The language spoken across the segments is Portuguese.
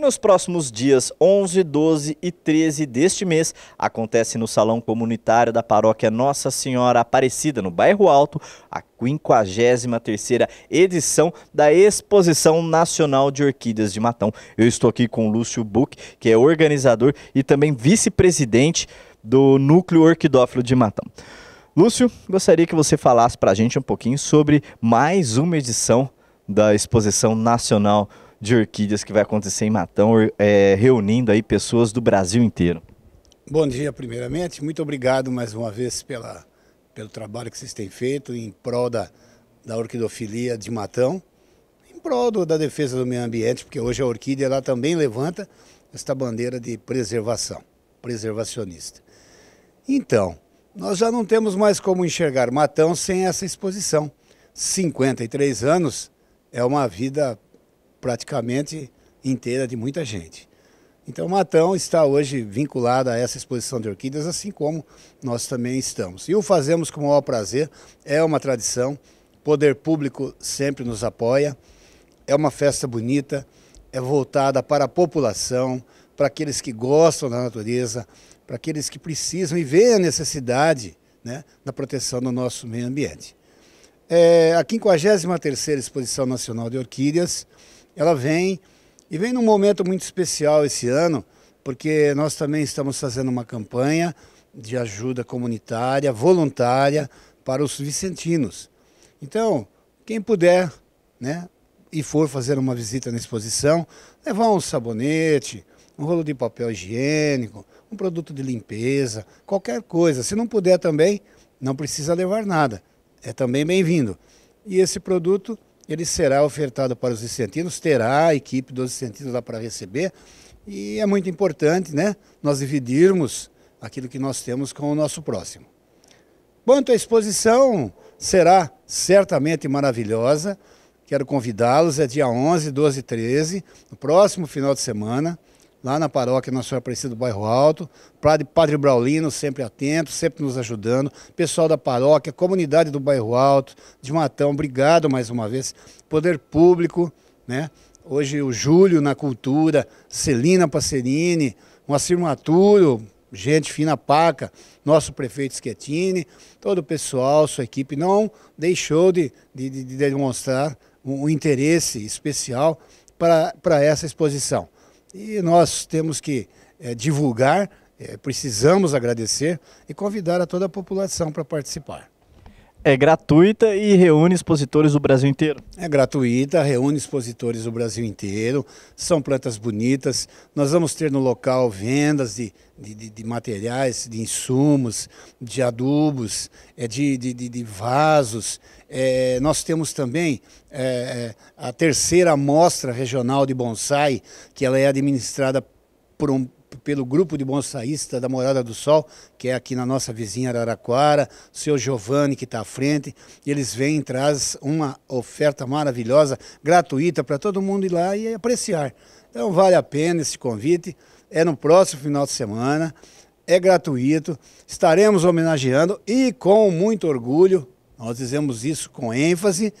E nos próximos dias 11, 12 e 13 deste mês, acontece no Salão Comunitário da Paróquia Nossa Senhora Aparecida, no Bairro Alto, a 53ª edição da Exposição Nacional de Orquídeas de Matão. Eu estou aqui com o Lúcio Buck, que é organizador e também vice-presidente do Núcleo Orquidófilo de Matão. Lúcio, gostaria que você falasse para a gente um pouquinho sobre mais uma edição da Exposição Nacional de de orquídeas que vai acontecer em Matão, é, reunindo aí pessoas do Brasil inteiro. Bom dia, primeiramente. Muito obrigado mais uma vez pela, pelo trabalho que vocês têm feito em prol da, da orquidofilia de Matão, em prol da defesa do meio ambiente, porque hoje a orquídea ela também levanta esta bandeira de preservação, preservacionista. Então, nós já não temos mais como enxergar Matão sem essa exposição. 53 anos é uma vida praticamente inteira de muita gente. Então, Matão está hoje vinculado a essa exposição de orquídeas, assim como nós também estamos. E o fazemos com o maior prazer, é uma tradição, poder público sempre nos apoia, é uma festa bonita, é voltada para a população, para aqueles que gostam da natureza, para aqueles que precisam e veem a necessidade né, da proteção do nosso meio ambiente. É, a 53ª Exposição Nacional de Orquídeas, ela vem e vem num momento muito especial esse ano, porque nós também estamos fazendo uma campanha de ajuda comunitária, voluntária, para os vicentinos. Então, quem puder, né, e for fazer uma visita na exposição, levar um sabonete, um rolo de papel higiênico, um produto de limpeza, qualquer coisa. Se não puder também, não precisa levar nada. É também bem-vindo. E esse produto ele será ofertado para os vicentinos, terá a equipe dos vicentinos lá para receber. E é muito importante, né, nós dividirmos aquilo que nós temos com o nosso próximo. Quanto à exposição, será certamente maravilhosa. Quero convidá-los, é dia 11, 12 e 13, no próximo final de semana lá na paróquia Nossa Senhora Aparecida do Bairro Alto, Padre Braulino sempre atento, sempre nos ajudando, pessoal da paróquia, comunidade do Bairro Alto, de Matão, obrigado mais uma vez, poder público, né? Hoje o Júlio na cultura, Celina Passerini, Assir Maturo, gente fina paca, nosso prefeito Schettini, todo o pessoal, sua equipe, não deixou de, de, de demonstrar um, um interesse especial para, para essa exposição. E nós temos que é, divulgar, é, precisamos agradecer e convidar a toda a população para participar é gratuita e reúne expositores do Brasil inteiro. É gratuita, reúne expositores do Brasil inteiro, são plantas bonitas. Nós vamos ter no local vendas de, de, de, de materiais, de insumos, de adubos, é, de, de, de, vasos. É, nós temos também é, é a terceira mostra regional de bonsai, que ela é administrada por um pelo grupo de bonsaísta da Morada do Sol, que é aqui na nossa vizinha Araraquara, o seu Giovanni que está à frente, eles vêm traz uma oferta maravilhosa, gratuita para todo mundo ir lá e apreciar. Então vale a pena esse convite, é no próximo final de semana, é gratuito, estaremos homenageando e com muito orgulho, nós dizemos isso com ênfase,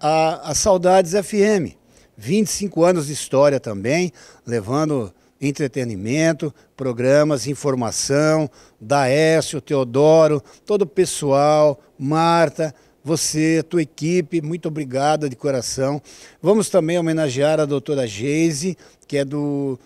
a, a Saudades FM. 25 anos de história também, levando entretenimento, programas, informação, Daécio, Teodoro, todo o pessoal, Marta, você, tua equipe, muito obrigada de coração. Vamos também homenagear a doutora Geise, que é do,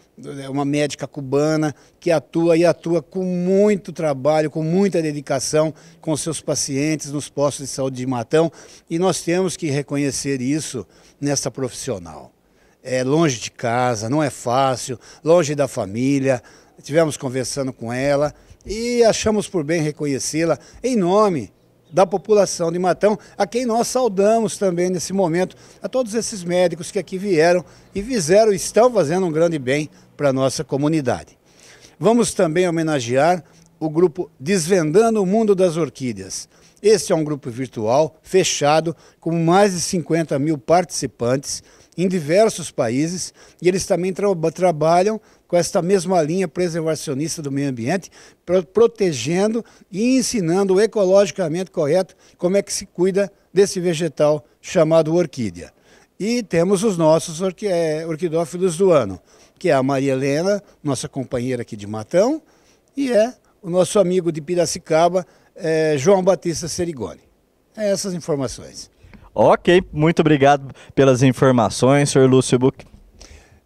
é uma médica cubana que atua e atua com muito trabalho, com muita dedicação com seus pacientes nos postos de saúde de Matão, e nós temos que reconhecer isso nessa profissional é longe de casa, não é fácil, longe da família. Tivemos conversando com ela e achamos por bem reconhecê-la em nome da população de Matão, a quem nós saudamos também nesse momento, a todos esses médicos que aqui vieram e fizeram, estão fazendo um grande bem para a nossa comunidade. Vamos também homenagear o grupo Desvendando o Mundo das Orquídeas. Esse é um grupo virtual fechado com mais de 50 mil participantes em diversos países e eles também tra trabalham com esta mesma linha preservacionista do meio ambiente, pro protegendo e ensinando ecologicamente correto como é que se cuida desse vegetal chamado orquídea. E temos os nossos é, orquidófilos do ano, que é a Maria Helena, nossa companheira aqui de Matão, e é o nosso amigo de Piracicaba, é, João Batista Serigoni. É essas informações. Ok, muito obrigado pelas informações, senhor Lúcio Buck.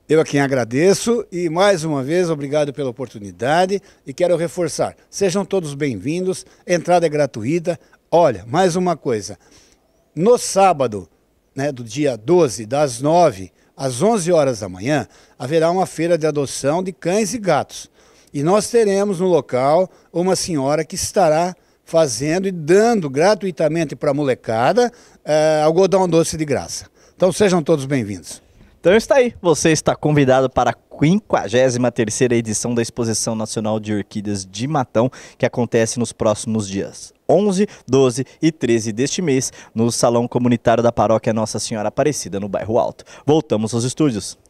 Eu a quem agradeço e mais uma vez obrigado pela oportunidade e quero reforçar, sejam todos bem-vindos, entrada é gratuita. Olha, mais uma coisa, no sábado, né, do dia 12, das 9 às 11 horas da manhã, haverá uma feira de adoção de cães e gatos. E nós teremos no local uma senhora que estará fazendo e dando gratuitamente para a molecada uh, algodão doce de graça. Então sejam todos bem-vindos. Então está aí, você está convidado para a 53 edição da Exposição Nacional de Orquídeas de Matão, que acontece nos próximos dias 11, 12 e 13 deste mês, no Salão Comunitário da Paróquia Nossa Senhora Aparecida, no bairro Alto. Voltamos aos estúdios.